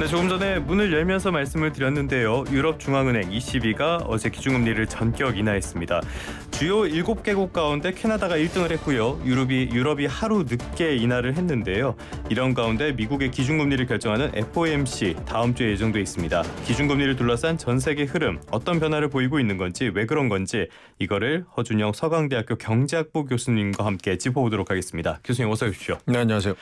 네, 조금 전에 문을 열면서 말씀을 드렸는데요. 유럽중앙은행 ECB가 어제 기준금리를 전격 인하했습니다. 주요 7개국 가운데 캐나다가 1등을 했고요. 유럽이 유럽이 하루 늦게 인하를 했는데요. 이런 가운데 미국의 기준금리를 결정하는 FOMC 다음 주에 예정돼 있습니다. 기준금리를 둘러싼 전 세계 흐름, 어떤 변화를 보이고 있는 건지, 왜 그런 건지 이거를 허준영 서강대학교 경제학부 교수님과 함께 짚어보도록 하겠습니다. 교수님 어서 오십시오. 네, 안녕하세요.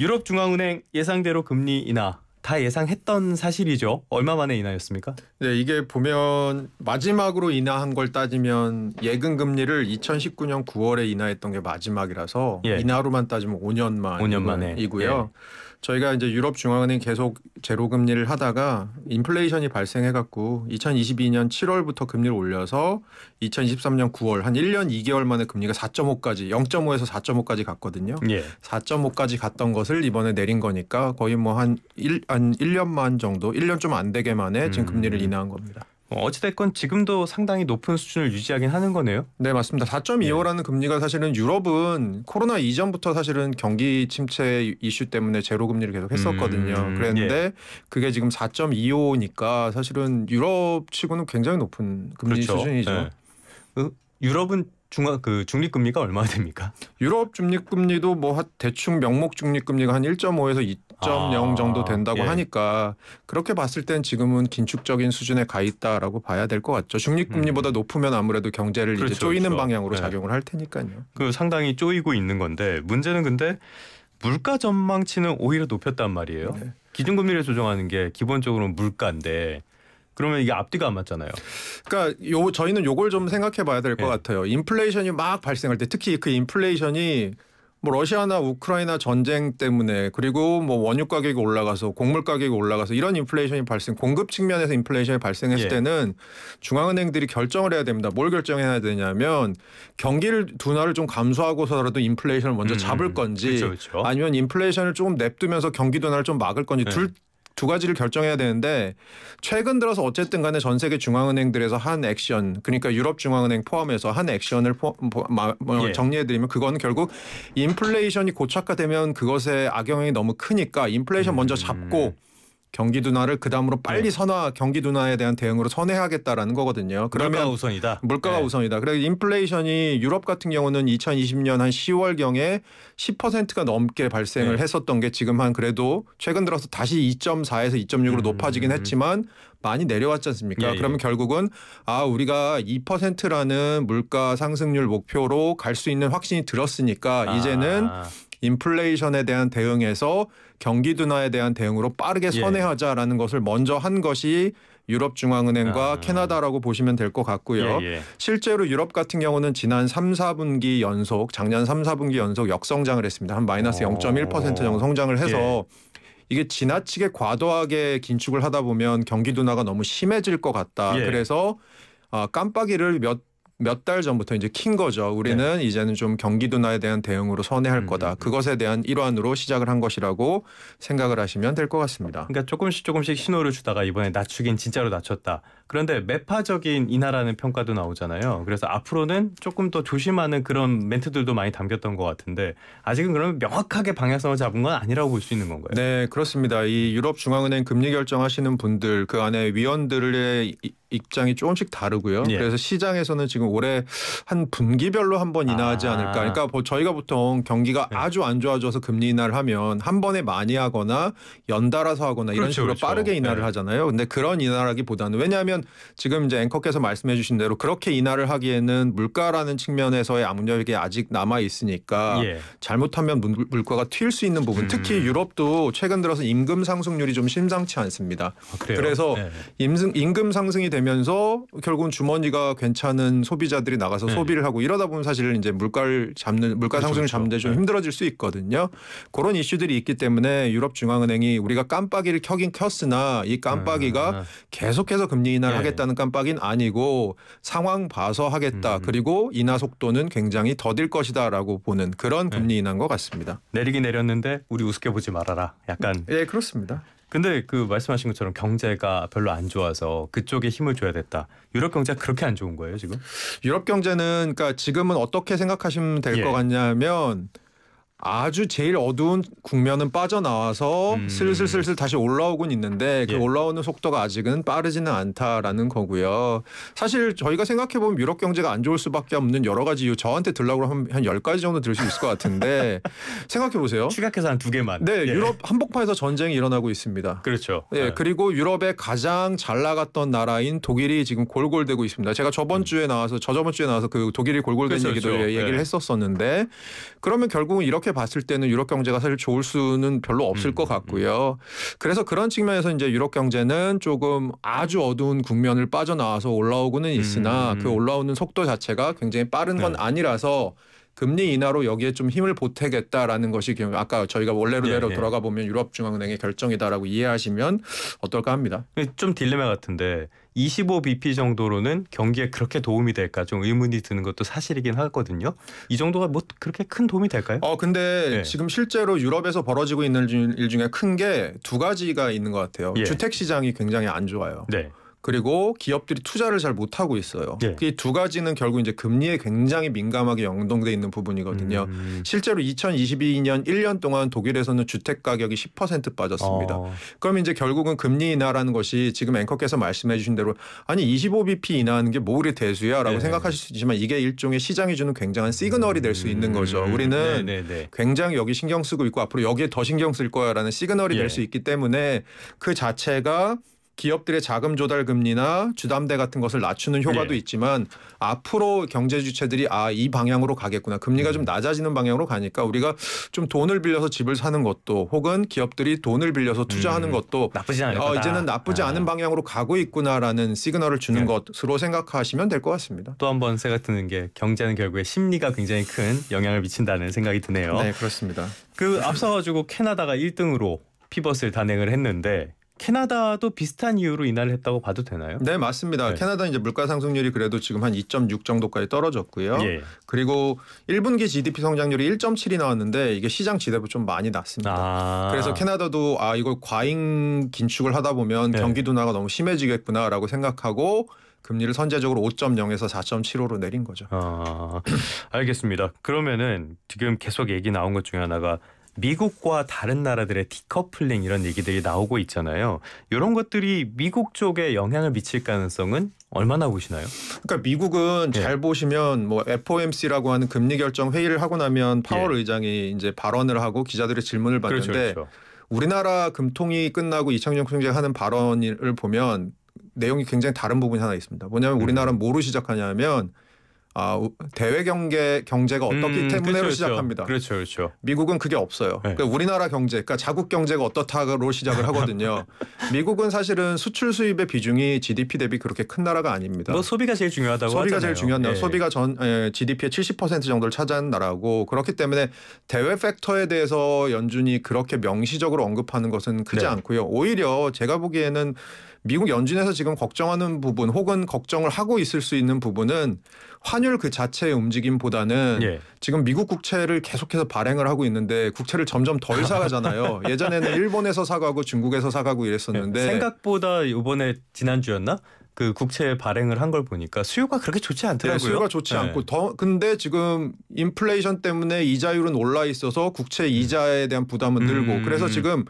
유럽중앙은행 예상대로 금리 인하 다 예상했던 사실이죠. 얼마 만에 인하였습니까? 네, 이게 보면 마지막으로 인하한 걸 따지면 예금 금리를 2019년 9월에 인하했던 게 마지막이라서 예. 인하로만 따지면 5년 만 5년 만에 이고요. 예. 저희가 이제 유럽 중앙은행 계속 제로 금리를 하다가 인플레이션이 발생해 갖고 2022년 7월부터 금리를 올려서 2023년 9월 한 1년 2개월 만에 금리가 4.5까지 0.5에서 4.5까지 갔거든요. 예. 4.5까지 갔던 것을 이번에 내린 거니까 거의 뭐 한 1한 한 1년 만 정도 1년 좀 안 되게 만에 지금 금리를 음. 인하한 겁니다. 어, 어찌됐건 지금도 상당히 높은 수준을 유지하긴 하는 거네요. 네, 맞습니다. 4.25라는 네. 금리가 사실은 유럽은 코로나 이전부터 사실은 경기 침체 이슈 때문에 제로 금리를 계속 했었거든요. 음, 그랬는데 예. 그게 지금 4.25니까 사실은 유럽 치고는 굉장히 높은 금리 그렇죠. 수준이죠. 네. 그 유럽은 중앙 그 중립 금리가 얼마나 됩니까? 유럽 중립 금리도 뭐 대충 명목 중립 금리가 한 1.5에서 0.0 아, 정도 된다고 아, 예. 하니까 그렇게 봤을 땐 지금은 긴축적인 수준에 가 있다라고 봐야 될 것 같죠. 중립금리보다 음. 높으면 아무래도 경제를 그렇죠, 이제 쪼이는 그렇죠. 방향으로 네. 작용을 할 테니까요. 그 상당히 쪼이고 있는 건데 문제는 근데 물가 전망치는 오히려 높였단 말이에요. 네. 기준금리를 조정하는 게 기본적으로 물가인데 그러면 이게 앞뒤가 안 맞잖아요. 그러니까 요 저희는 요걸 좀 생각해 봐야 될것 네. 예. 같아요. 인플레이션이 막 발생할 때 특히 그 인플레이션이 뭐 러시아나 우크라이나 전쟁 때문에 그리고 뭐 원유 가격이 올라가서 곡물 가격이 올라가서 이런 인플레이션이 발생 공급 측면에서 인플레이션이 발생했을 예. 때는 중앙은행들이 결정을 해야 됩니다. 뭘 결정해야 되냐면 경기를 둔화를 좀 감소하고서라도 인플레이션을 먼저 음, 잡을 건지 그렇그렇 아니면 인플레이션을 조금 냅두면서 경기 둔화를 좀 막을 건지 예. 둘두 가지를 결정해야 되는데 최근 들어서 어쨌든 간에 전 세계 중앙은행들에서 한 액션 그러니까 유럽 중앙은행 포함해서 한 액션을 포, 포, 마, 뭐 예. 정리해드리면 그건 결국 인플레이션이 고착화되면 그것의 악영향이 너무 크니까 인플레이션 먼저 잡고 음. 경기 둔화를 그 다음으로 네. 빨리 네. 선화 경기 둔화에 대한 대응으로 선회하겠다라는 거거든요. 그러면 물가가 우선이다. 물가가 네. 우선이다. 그래서 인플레이션이 유럽 같은 경우는 2020년 한 10월 경에 10%가 넘게 발생을 네. 했었던 게 지금 한 그래도 최근 들어서 다시 2.4에서 2.6으로 음, 높아지긴 음. 했지만 많이 내려왔지 않습니까? 예, 예. 그러면 결국은 아 우리가 2%라는 물가 상승률 목표로 갈 수 있는 확신이 들었으니까 아. 이제는 인플레이션에 대한 대응에서 경기 둔화에 대한 대응으로 빠르게 예. 선회하자라는 예. 것을 먼저 한 것이 유럽 중앙은행과 아. 캐나다라고 보시면 될 것 같고요. 예, 예. 실제로 유럽 같은 경우는 지난 3, 4분기 연속 작년 3, 4분기 연속 역성장을 했습니다. 한 마이너스 0.1% 어. 정도 성장을 해서 예. 이게 지나치게 과도하게 긴축을 하다 보면 경기 둔화가 너무 심해질 것 같다. 예. 그래서 아, 깜빡이를 몇 몇달 전부터 이제 킨 거죠. 우리는 네. 이제는 좀 경기 둔화에 대한 대응으로 선회할 음, 거다. 음, 음. 그것에 대한 일환으로 시작을 한 것이라고 생각을 하시면 될 것 같습니다. 그러니까 조금씩 조금씩 신호를 주다가 이번에 낮추긴 진짜로 낮췄다. 그런데 매파적인 인하라는 평가도 나오잖아요. 그래서 앞으로는 조금 더 조심하는 그런 멘트들도 많이 담겼던 것 같은데 아직은 그러면 명확하게 방향성을 잡은 건 아니라고 볼 수 있는 건가요? 네, 그렇습니다. 이 유럽 중앙은행 금리 결정하시는 분들 그 안에 위원들의 입장이 조금씩 다르고요. 예. 그래서 시장에서는 지금 올해 한 분기별로 한 번 인하하지 아. 않을까. 그러니까 뭐 저희가 보통 경기가 네. 아주 안 좋아져서 금리 인하를 하면 한 번에 많이 하거나 연달아서 하거나 이런 그렇죠, 식으로 그렇죠. 빠르게 인하를 네. 하잖아요. 근데 그런 인하라기보다는 왜냐하면 지금 이제 앵커께서 말씀해 주신 대로 그렇게 인하를 하기에는 물가라는 측면에서의 압력이 아직 남아 있으니까 예. 잘못하면 물, 가가튈 수 있는 부분 음. 특히 유럽도 최근 들어서 임금 상승률이 좀 심상치 않습니다. 아, 그래서 네. 임금 상승이 되면 되면서 결국은 주머니가 괜찮은 소비자들이 나가서 네. 소비를 하고 이러다 보면 사실은 이제 물가를 잡는 물가 그렇죠, 상승을 그렇죠. 잡는 데좀 네. 힘들어질 수 있거든요. 그런 이슈들이 있기 때문에 유럽 중앙은행이 우리가 깜빡이를 켜긴 켰으나 이 깜빡이가 아. 계속해서 금리 인하를 네. 하겠다는 깜빡이는 아니고 상황 봐서 하겠다. 음. 그리고 인하 속도는 굉장히 더딜 것이다라고 보는 그런 네. 금리 인하인 것 같습니다. 내리긴 내렸는데 우리 우습게 보지 말아라. 약간 예, 네, 그렇습니다. 근데 그 말씀하신 것처럼 경제가 별로 안 좋아서 그쪽에 힘을 줘야 됐다. 유럽 경제가 그렇게 안 좋은 거예요 지금? 유럽 경제는 그러니까 지금은 어떻게 생각하시면 될것 예. 같냐면 아주 제일 어두운 국면은 빠져나와서 음. 슬슬슬슬 다시 올라오곤 있는데 그 예. 올라오는 속도가 아직은 빠르지는 않다라는 거고요. 사실 저희가 생각해보면 유럽 경제가 안 좋을 수밖에 없는 여러 가지 이유 저한테 들라고 하면 한 10가지 정도 들을 수 있을 것 같은데 생각해보세요. 추격해서 한 두 개만. 네. 예. 유럽 한복판에서 전쟁이 일어나고 있습니다. 그렇죠. 예, 네. 그리고 유럽의 가장 잘 나갔던 나라인 독일이 지금 골골대고 있습니다. 제가 저번 음. 주에 나와서 저저번 주에 나와서 그 독일이 골골된 그렇죠, 얘기도 그렇죠. 얘기를 네. 했었었는데 그러면 결국은 이렇게 이렇게 봤을 때는 유럽 경제가 사실 좋을 수는 별로 없을 음, 것 음, 음. 같고요. 그래서 그런 측면에서 이제 유럽 경제는 조금 아주 어두운 국면을 빠져나와서 올라오고는 있으나 음, 음 그 올라오는 속도 자체가 굉장히 빠른 건 네. 아니라서 금리 인하로 여기에 좀 힘을 보태겠다라는 것이 아까 저희가 원래로 내려 예, 예. 돌아가 보면 유럽 중앙은행의 결정이다라고 이해하시면 어떨까 합니다. 좀 딜레마 같은데 25bp 정도로는 경기에 그렇게 도움이 될까 좀 의문이 드는 것도 사실이긴 하거든요. 이 정도가 뭐 그렇게 큰 도움이 될까요? 어, 근데 네. 지금 실제로 유럽에서 벌어지고 있는 일 중에 큰 게 두 가지가 있는 것 같아요. 예. 주택 시장이 굉장히 안 좋아요. 네. 그리고 기업들이 투자를 잘 못하고 있어요. 예. 이두 가지는 결국 이제 금리에 굉장히 민감하게 연동돼 있는 부분이거든요. 음. 실제로 2022년 1년 동안 독일에서는 주택 가격이 10% 빠졌습니다. 어. 그럼 이제 결국은 금리 인하라는 것이 지금 앵커께서 말씀해 주신 대로 아니 25bp 인하하는 게뭐우 대수야라고 예. 생각하실 수 있지만 이게 일종의 시장이 주는 굉장한 시그널이 될 수 있는 음. 거죠. 우리는 네네네. 네, 네. 굉장히 여기 신경 쓰고 있고 앞으로 여기에 더 신경 쓸 거야라는 시그널이 예. 될수 있기 때문에 그 자체가 기업들의 자금 조달 금리나 주담대 같은 것을 낮추는 효과도 예. 있지만 앞으로 경제 주체들이 아 이 방향으로 가겠구나 금리가 음. 좀 낮아지는 방향으로 가니까 우리가 좀 돈을 빌려서 집을 사는 것도 혹은 기업들이 돈을 빌려서 투자하는 음. 것도 나쁘지 않을 어, 이제는 나쁘지 아. 않은 방향으로 가고 있구나라는 시그널을 주는 예. 것으로 생각하시면 될 것 같습니다. 또 한 번 생각 드는 게 경제는 결국에 심리가 굉장히 큰 영향을 미친다는 생각이 드네요. 네 그렇습니다. 그 앞서 가지고 캐나다가 1등으로 피벗을 단행을 했는데 캐나다도 비슷한 이유로 인하를 했다고 봐도 되나요? 네, 맞습니다. 네. 캐나다 이제 물가 상승률이 그래도 지금 한 2.6 정도까지 떨어졌고요. 예. 그리고 1분기 GDP 성장률이 1.7이 나왔는데 이게 시장 지대보다 좀 많이 낮습니다. 아. 그래서 캐나다도 아 이걸 과잉 긴축을 하다 보면 네. 경기 둔화가 너무 심해지겠구나라고 생각하고 금리를 선제적으로 5.0에서 4.75로 내린 거죠. 아, 알겠습니다. 그러면은 지금 계속 얘기 나온 것 중에 하나가 미국과 다른 나라들의 디커플링 이런 얘기들이 나오고 있잖아요. 이런 것들이 미국 쪽에 영향을 미칠 가능성은 얼마나 보시나요? 그러니까 미국은 예. 잘 보시면 뭐 FOMC라고 하는 금리 결정 회의를 하고 나면 파월 예. 의장이 이제 발언을 하고 기자들의 질문을 그렇죠, 받는데 그렇죠, 그렇죠. 우리나라 금통이 끝나고 이창용 총재가 하는 발언을 보면 내용이 굉장히 다른 부분이 하나 있습니다. 뭐냐면 음. 우리나라는 뭐로 시작하냐면 아, 대외 경계 경제가 어떻기 음, 때문에로 그렇죠, 그렇죠, 시작합니다. 그렇죠, 그렇죠. 미국은 그게 없어요. 네. 그러니까 우리나라 경제, 그러니까 자국 경제가 어떻다로 시작을 하거든요. 미국은 사실은 수출 수입의 비중이 GDP 대비 그렇게 큰 나라가 아닙니다. 뭐 소비가 제일 중요하다고 소비가 하잖아요. 제일 중요한 나 네. 소비가 전 에, GDP의 70% 정도를 차지하는 나라고 그렇기 때문에 대외 팩터에 대해서 연준이 그렇게 명시적으로 언급하는 것은 크지 네. 않고요. 오히려 제가 보기에는 미국 연준에서 지금 걱정하는 부분 혹은 걱정을 하고 있을 수 있는 부분은 환율 그 자체의 움직임보다는 예. 지금 미국 국채를 계속해서 발행을 하고 있는데 국채를 점점 덜 사가잖아요. 예전에는 일본에서 사가고 중국에서 사가고 이랬었는데 예. 생각보다 이번에 지난주였나? 그 국채 발행을 한 걸 보니까 수요가 그렇게 좋지 네, 않더라고요. 네, 수요가 좋지 네. 않고 더 근데 지금 인플레이션 때문에 이자율은 올라 있어서 국채 예. 이자에 대한 부담은 음. 늘고 그래서 지금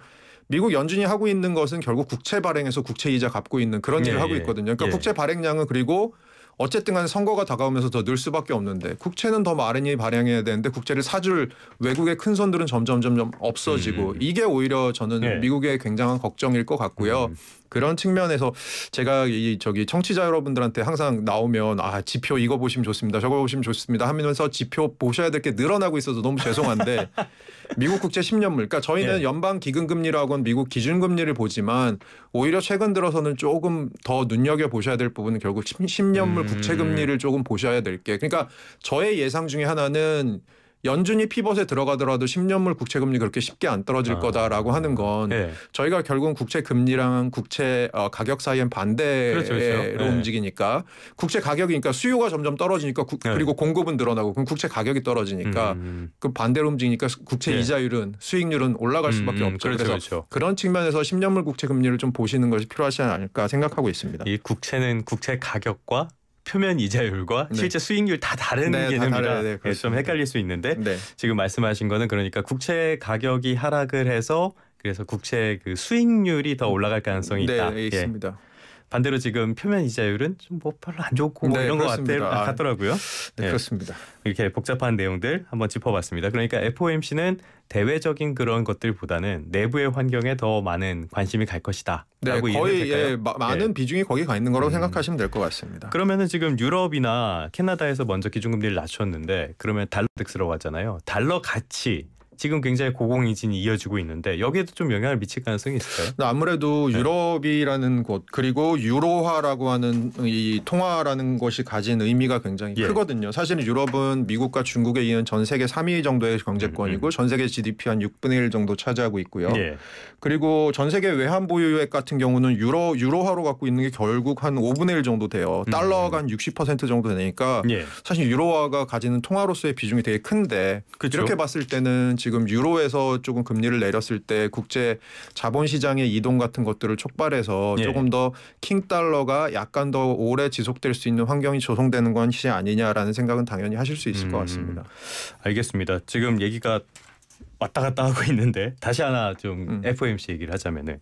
미국 연준이 하고 있는 것은 결국 국채 발행에서 국채 이자 갚고 있는 그런 예, 일을 하고 있거든요. 그러니까 예. 국채 발행량은 그리고 어쨌든 간에 선거가 다가오면서 더 늘 수밖에 없는데 국채는 더 마련히 발행해야 되는데 국채를 사줄 외국의 큰 손들은 점점 점점 없어지고 음. 이게 오히려 저는 네. 미국의 굉장한 걱정일 것 같고요. 음. 그런 측면에서 제가 이 저기 청취자 여러분들한테 항상 나오면 아 지표 이거 보시면 좋습니다. 저거 보시면 좋습니다. 하면서 지표 보셔야 될 게 늘어나고 있어서 너무 죄송한데 미국 국제 10년물 그러니까 저희는 예. 연방 기금 금리라고는 미국 기준 금리를 보지만 오히려 최근 들어서는 조금 더 눈여겨 보셔야 될 부분은 결국 10년물 음. 국채 금리를 조금 보셔야 될 게 그러니까 저의 예상 중에 하나는 연준이 피벗에 들어가더라도 10년물 국채 금리 그렇게 쉽게 안 떨어질 아. 거다라고 하는 건 네. 저희가 결국은 국채 금리랑 국채 어, 가격 사이엔 반대로 그렇죠, 그렇죠. 예. 움직이니까 네. 국채 가격이니까 수요가 점점 떨어지니까 구, 예. 그리고 공급은 늘어나고 그럼 국채 가격이 떨어지니까 음. 그 반대로 움직이니까 국채 이자율은 수익률은 올라갈 음, 수밖에 음. 없죠. 그렇죠, 그래서 그렇죠. 그런 측면에서 10년물 국채 금리를 좀 보시는 것이 필요하지 않을까 생각하고 있습니다. 이 국채는 국채 가격과 표면 이자율과 네. 실제 수익률 다 다른 네, 개념이라 네, 네, 좀 헷갈릴 수 있는데 네. 지금 말씀하신 거는 그러니까 국채 가격이 하락을 해서 그래서 국채 그 수익률이 더 올라갈 가능성이 네, 있다. 네, 예. 있습니다. 예. 반대로 지금 표면 이자율은 좀 뭐 별로 안 좋고 뭐 네, 이런 그렇습니다. 것 아, 같, 더라고요 네, 예. 그렇습니다. 이렇게 복잡한 내용들 한번 짚어봤습니다. 그러니까 FOMC는 대외적인 그런 것들보다는 내부의 환경에 더 많은 관심이 갈 것이다. 네, 거의 예, 마, 많은 예. 비중이 거기에 가 있는 거라고 음. 생각하시면 될 것 같습니다. 그러면은 지금 유럽이나 캐나다에서 먼저 기준금리를 낮췄는데 그러면 달러 득스러워하잖아요. 달러 가치 지금 굉장히 고공이진이 이어지고 있는데 여기에도 좀 영향을 미칠 가능성이 있을까요? 네, 아무래도 네. 유럽이라는 곳 그리고 유로화라고 하는 이 통화라는 것이 가진 의미가 굉장히 예. 크거든요. 사실은 유럽은 미국과 중국에 이은 전 세계 3위 정도의 경제권이고 음, 음. 전 세계 GDP 한 6분의 1 정도 차지하고 있고요. 예. 그리고 전 세계 외환 보유액 같은 경우는 유로 유로화로 갖고 있는 게 결국 한 5분의 1 정도 돼요. 음. 달러가 한 60% 정도 되니까 예. 사실 유로화가 가지는 통화로서의 비중이 되게 큰데 그렇죠. 이렇게 봤을 때는 지금 지금 유로에서 조금 금리를 내렸을 때 국제 자본 시장의 이동 같은 것들을 촉발해서 예. 조금 더 킹 달러가 약간 더 오래 지속될 수 있는 환경이 조성되는 것이 아니냐라는 생각은 당연히 하실 수 있을 음, 것 같습니다. 알겠습니다. 지금 얘기가 왔다 갔다 하고 있는데 다시 하나 좀 음. FOMC 얘기를 하자면은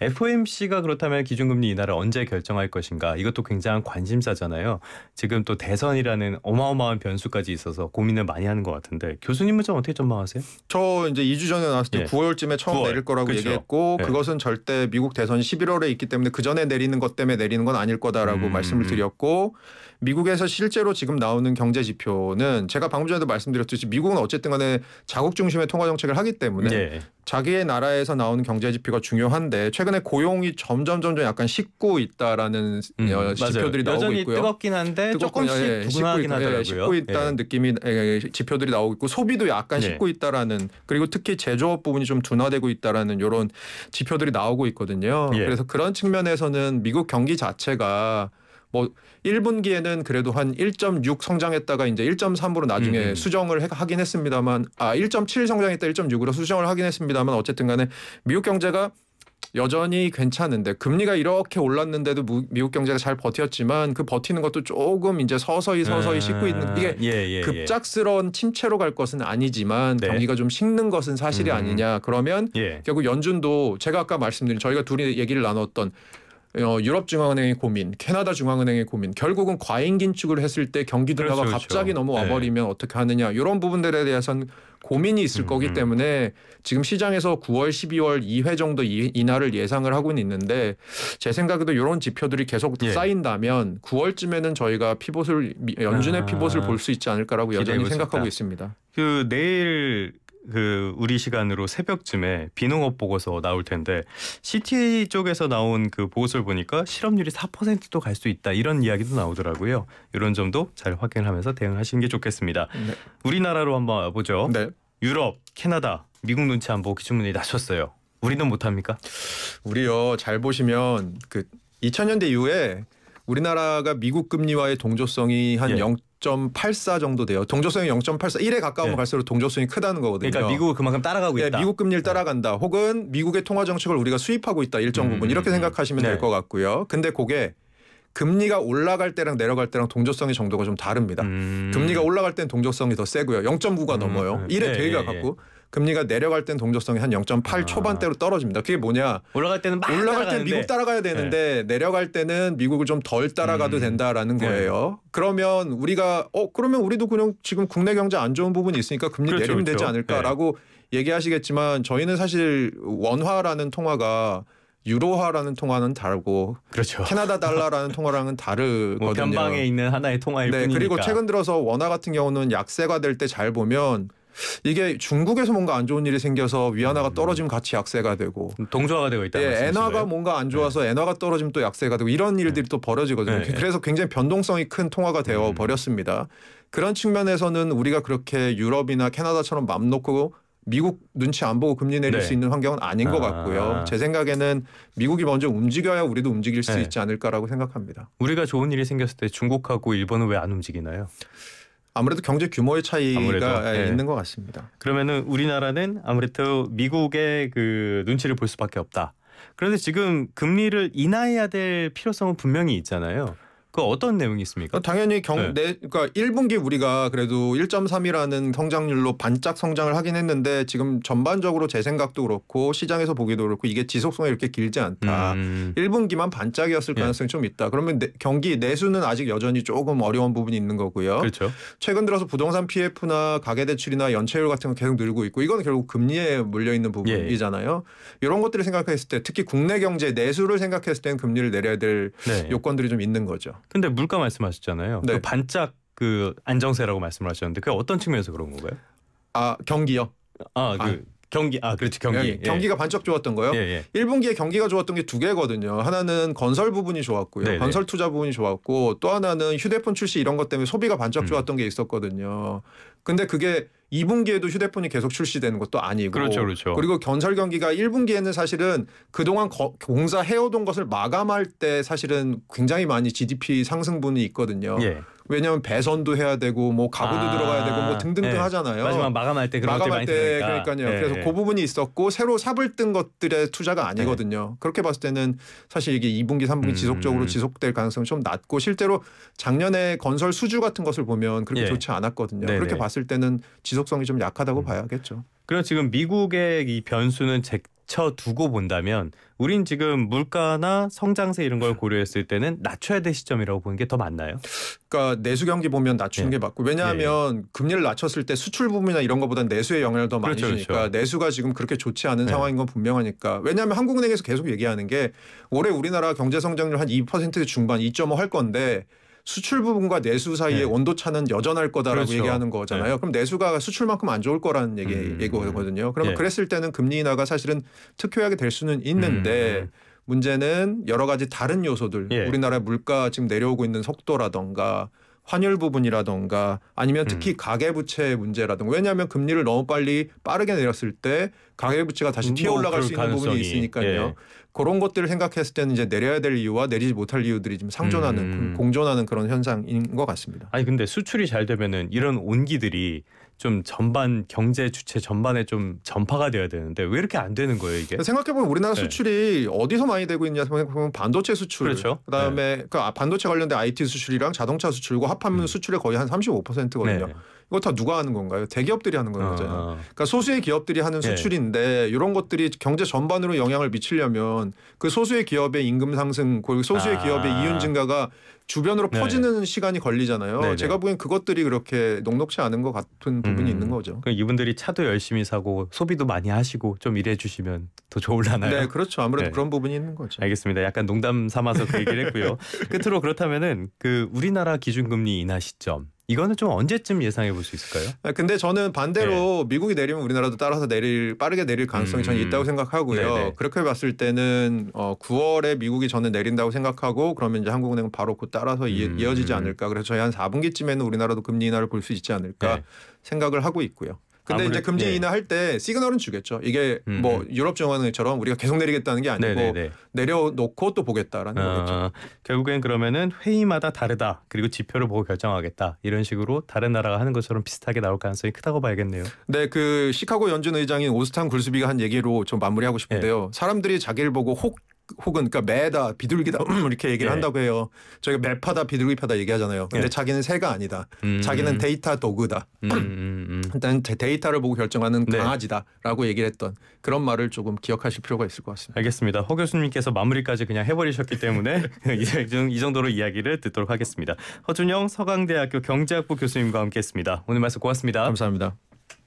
FOMC가 그렇다면 기준금리 인하를 언제 결정할 것인가 이것도 굉장한 관심사잖아요. 지금 또 대선이라는 어마어마한 변수까지 있어서 고민을 많이 하는 것 같은데 교수님은 좀 어떻게 전망하세요? 저 이제 2주 전에 나왔을 때 예. 9월쯤에 처음 9월. 내릴 거라고 그쵸? 그렇죠. 얘기했고 예. 그것은 절대 미국 대선 11월에 있기 때문에 그 전에 내리는 것 때문에 내리는 건 아닐 거다라고 음. 말씀을 드렸고 미국에서 실제로 지금 나오는 경제 지표는 제가 방금 전에도 말씀드렸듯이 미국은 어쨌든 간에 자국 중심의 통화 정책 정책을 하기 때문에 네. 자기의 나라에서 나오는 경제 지표가 중요한데 최근에 고용이 점점 점점 약간 식고 있다라는 음, 어, 지표들이 맞아요. 나오고 있고요. 뜨겁긴 한데 뜨겁고, 조금씩 예, 예 둔하긴 예, 하더라고요. 식고 있다는 네. 예. 느낌이 예, 지표들이 나오고 있고 소비도 약간 예. 식고 있다라는 그리고 특히 제조업 부분이 좀 둔화되고 있다라는 이런 지표들이 나오고 있거든요. 예. 그래서 그런 측면에서는 미국 경기 자체가 뭐 1분기에는 그래도 한 1.6 성장했다가 이제 1.3으로 나중에 음. 음. 수정을 하긴 했습니다만 아 1.7 성장했다 1.6으로 수정을 하긴 했습니다만 어쨌든 간에 미국 경제가 여전히 괜찮은데 금리가 이렇게 올랐는데도 미국 경제가 잘 버텼지만 그 버티는 것도 조금 이제 서서히 서서히 아, 식고 있는 이게 예, 예, 예. 급작스러운 침체로 갈 것은 아니지만 네. 경기가 좀 식는 것은 사실이 음, 음. 아니냐 그러면 예. 결국 연준도 제가 아까 말씀드린 저희가 둘이 얘기를 나눴던 어, 유럽 중앙은행의 고민, 캐나다 중앙은행의 고민, 결국은 과잉 긴축을 했을 때 경기 둔화가 그렇죠, 그렇죠. 갑자기 넘어 와버리면 네. 어떻게 하느냐 이런 부분들에 대해서는 고민이 있을 음. 거기 음. 때문에 지금 시장에서 9월, 12월 2회 정도 인하를 예상을 하고는 있는데 제 생각에도 이런 지표들이 계속 예. 쌓인다면 9월쯤에는 저희가 피봇을 연준의 아. 피봇을 볼 수 있지 않을까라고 여전히 생각하고 있습니다. 그 내일 그 우리 시간으로 새벽쯤에 비농업 보고서 나올 텐데 CT 쪽에서 나온 그 보고서를 보니까 실업률이 4%도 갈 수 있다 이런 이야기도 나오더라고요. 이런 점도 잘 확인하면서 대응하시는 게 좋겠습니다. 네. 우리나라로 한번 와보죠. 네. 유럽, 캐나다, 미국 눈치 안 보고 기준문이 낮췄어요. 우리는 못합니까? 우리요 잘 보시면 그 2000년대 이후에 우리나라가 미국 금리와의 동조성이 한 예. 0. 0.84 정도 돼요. 동조 수익 0.84 1에 가까우면 네. 갈수록 동조 수익이 크다는 거거든요. 그러니까 미국은 그만큼 따라가고 네, 있다. 네, 미국 금리를 네. 따라간다. 혹은 미국의 통화 정책을 우리가 수입하고 있다. 일정 부분 음, 이렇게 음, 음. 생각하시면 네. 될것 같고요. 근데 그게 금리가 올라갈 때랑 내려갈 때랑 동조성의 정도가 좀 다릅니다. 음. 금리가 올라갈 때는 동조성이 더 세고요. 0.9가 음. 넘어요. 1에 되게 가깝고 금리가 내려갈 땐 동접성이 한 0.8 아. 초반대로 떨어집니다. 그게 뭐냐? 올라갈 때는 막 올라갈 때 미국 따라가야 네. 되는데 네. 내려갈 때는 미국을 좀 덜 따라가도 음. 된다라는 네. 거예요. 그러면 우리가 어 그러면 우리도 그냥 지금 국내 경제 안 좋은 부분이 있으니까 금리 그렇죠, 내리면 그렇죠. 되지 않을까라고 네. 얘기하시겠지만 저희는 사실 원화라는 통화가 유로화라는 통화는 다르고 그렇죠. 캐나다 달러라는 통화랑은 다르거든요. 뭐 변방에 있는 하나의 통화일 네, 뿐이니까. 그리고 최근 들어서 원화 같은 경우는 약세가 될 때 잘 보면 이게 중국에서 뭔가 안 좋은 일이 생겨서 위안화가 음. 떨어지면 같이 약세가 되고 동조화가 되고 있다. 예, 엔화가 뭔가 안 좋아서 네. 엔화가 떨어지면 또 약세가 되고 이런 일들이 네. 또 벌어지거든요. 네. 그래서 굉장히 변동성이 큰 통화가 되어 음. 버렸습니다. 그런 측면에서는 우리가 그렇게 유럽이나 캐나다처럼 맘 놓고 미국 눈치 안 보고 금리 내릴 네. 수 있는 환경은 아닌 아. 것 같고요. 제 생각에는 미국이 먼저 움직여야 우리도 움직일 수 네. 있지 않을까라고 생각합니다. 우리가 좋은 일이 생겼을 때 중국하고 일본은 왜 안 움직이나요? 아무래도 경제 규모의 차이가 아무래도, 네. 있는 것 같습니다. 그러면은 우리나라는 아무래도 미국의 그 눈치를 볼 수밖에 없다. 그런데 지금 금리를 인하해야 될 필요성은 분명히 있잖아요. 그 어떤 내용이 있습니까? 당연히 경 네. 네 그러니까 1분기 우리가 그래도 1.3이라는 성장률로 반짝 성장을 하긴 했는데 지금 전반적으로 제 생각도 그렇고 시장에서 보기도 그렇고 이게 지속성이 이렇게 길지 않다. 음. 1분기만 반짝이었을 예. 가능성이 네. 좀 있다. 그러면 내, 경기 내수는 아직 여전히 조금 어려운 부분이 있는 거고요. 그렇죠. 최근 들어서 부동산 PF나 가계 대출이나 연체율 같은 건 계속 늘고 있고 이건 결국 금리에 물려 있는 부분이잖아요. 예, 예. 이런 것들을 생각했을 때 특히 국내 경제 내수를 생각했을 때는 금리를 내려야 될 네. 요건들이 좀 있는 거죠. 근데 물가 말씀하셨잖아요. 그 네. 그 반짝 그 안정세라고 말씀을 하셨는데 그게 어떤 측면에서 그런 건가요? 아 경기요. 아그 아. 경기 아 그렇지 경기 예, 예, 예. 경기가 반짝 좋았던 거요. 예, 예. 1분기에 경기가 좋았던 게 두 개거든요. 하나는 건설 부분이 좋았고요. 네, 네 건설 투자 부분이 좋았고 또 하나는 휴대폰 출시 이런 것 때문에 소비가 반짝 음. 좋았던 음. 게 있었거든요. 근데 그게 2분기에도 휴대폰이 계속 출시되는 것도 아니고 그렇죠, 그렇죠. 그리고 견설 경기가 1분기에는 사실은 그동안 거, 공사 해오던 것을 마감할 때 사실은 굉장히 많이 GDP 상승분이 있거든요. 예. 왜냐하면 배선도 해야 되고 뭐 가구도 아, 들어가야 되고 뭐 등등등 네. 하잖아요. 마지막 마감할 때 그런 마감할 때 그러니까요. 네. 그래서 예. 그 부분이 있었고 새로 삽을 뜬 것들의 투자가 아니거든요. 네. 그렇게 봤을 때는 사실 이게 2분기, 3분기 음. 지속적으로 지속될 가능성이 좀 낮고 실제로 작년에 건설 수주 같은 것을 보면 그렇게 좋지 않았거든요. 네, 그렇게 네. 봤을 때는 지속성이 좀 약하다고 음. 봐야겠죠. 그럼 지금 미국의 이 변수는 낮춰두고 본다면 우린 지금 물가나 성장세 이런 걸 고려했을 때는 낮춰야 될 시점이라고 보는 게 더 맞나요? 그러니까 내수 경기 보면 낮추는 네. 게 맞고 왜냐하면 네. 금리를 낮췄을 때 수출 부분이나 이런 것보다 는 내수의 영향을 더 많이 그렇죠, 그렇죠. 주니까 그렇죠. 내수가 지금 그렇게 좋지 않은 네. 상황인 건 분명하니까 왜냐하면 한국은행에서 계속 얘기하는 게 올해 우리나라 경제 성장률 한 2% 중반 2.5 할 건데 수출 부분과 내수 사이의 네. 온도 차는 여전할 거다라고 그렇죠. 얘기하는 거잖아요. 네. 그럼 내수가 수출만큼 안 좋을 거라는 얘기 음. 예고거든요. 그러면 예. 그랬을 때는 금리 인하가 사실은 특효약이 될 수는 있는데 음, 음. 문제는 여러 가지 다른 요소들 예. 우리나라 의 물가 지금 내려오고 있는 속도라던가 환율 부분이라던가 아니면 특히 음. 가계부채 문제라던가 왜냐하면 금리를 너무 빨리 빠르게 내렸을 때 가계부채가 다시 음, 뭐 튀어 올라갈 수 있는 부분이 있으니까요. 예. 그런 것들을 생각했을 때는 이제 내려야 될 이유와 내리지 못할 이유들이 지금 상존하는 음. 공존하는 그런 현상인 것 같습니다. 아니 근데 수출이 잘 되면은 이런 온기들이 좀 전반 경제 주체 전반에 좀 전파가 돼야 되는데 왜 이렇게 안 되는 거예요 이게? 생각해 보면 우리나라 네. 수출이 어디서 많이 되고 있냐 생각해보면 반도체 수출, 그렇죠. 그다음에 네. 그 아, 반도체 관련된 IT 수출이랑 자동차 수출과 합하면 음. 수출의 거의 한 35%거든요. 네. 이거 다 누가 하는 건가요? 대기업들이 하는 거잖아요. 아, 아. 그러니까 소수의 기업들이 하는 예. 수출인데 네. 이런 것들이 경제 전반으로 영향을 미치려면 그 소수의 기업의 임금 상승, 그 소수의 아. 기업의 이윤 증가가 주변으로 네. 퍼지는 시간이 걸리잖아요. 네네. 네. 제가 보기엔 그것들이 그렇게 녹록치 않은 것 같은 부분이 음. 있는 거죠. 그럼 이분들이 차도 열심히 사고 소비도 많이 하시고 좀 일해 주시면 더 좋을라나요? 네, 그렇죠. 아무래도 네. 그런 부분이 있는 거죠. 알겠습니다. 약간 농담 삼아서 그 얘기를 했고요. 끝으로 그렇다면은 그 우리나라 기준금리 인하 시점 이거는 좀 언제쯤 예상해 볼 수 있을까요? 아, 근데 저는 반대로 네. 미국이 내리면 우리나라도 따라서 내릴 빠르게 내릴 가능성이 음. 저는 있다고 생각하고요. 네네. 네. 그렇게 봤을 때는 어, 9월에 미국이 저는 내린다고 생각하고 그러면 이제 한국은행은 바로 곧 따라서 음. 이어지지 않을까. 그래서 저희 한 4분기쯤에는 우리나라도 금리 인하를 볼 수 있지 않을까 네. 생각을 하고 있고요. 근데 이제 금지 예. 인하할 때 시그널은 주겠죠. 이게 음. 뭐 음. 유럽 정화처럼 우리가 계속 내리겠다는 게 아니고 네네네. 네, 네. 내려놓고 또 보겠다라는 어, 거겠죠. 결국엔 그러면은 회의마다 다르다. 그리고 지표를 보고 결정하겠다. 이런 식으로 다른 나라가 하는 것처럼 비슷하게 나올 가능성이 크다고 봐야겠네요. 네, 그 시카고 연준 의장인 오스탄 굴수비가한 얘기로 좀 마무리하고 싶은데요. 예. 사람들이 자기를 보고 혹 혹은 그러니까 매다 비둘기다 음, 이렇게 얘기를 네. 한다고 해요. 저희가 매파다 비둘기 파다 얘기하잖아요. 근데 네. 자기는 새가 아니다. 음. 자기는 데이터 도구다. 음, 음, 음. 일단 데이터를 보고 결정하는 네. 강아지다라고 얘기를 했던 그런 말을 조금 기억하실 필요가 있을 것 같습니다. 알겠습니다. 허 교수님께서 마무리까지 그냥 해버리셨기 때문에 이 정도로 이야기를 듣도록 하겠습니다. 허준영 서강대학교 경제학부 교수님과 함께했습니다. 오늘 말씀 고맙습니다. 감사합니다.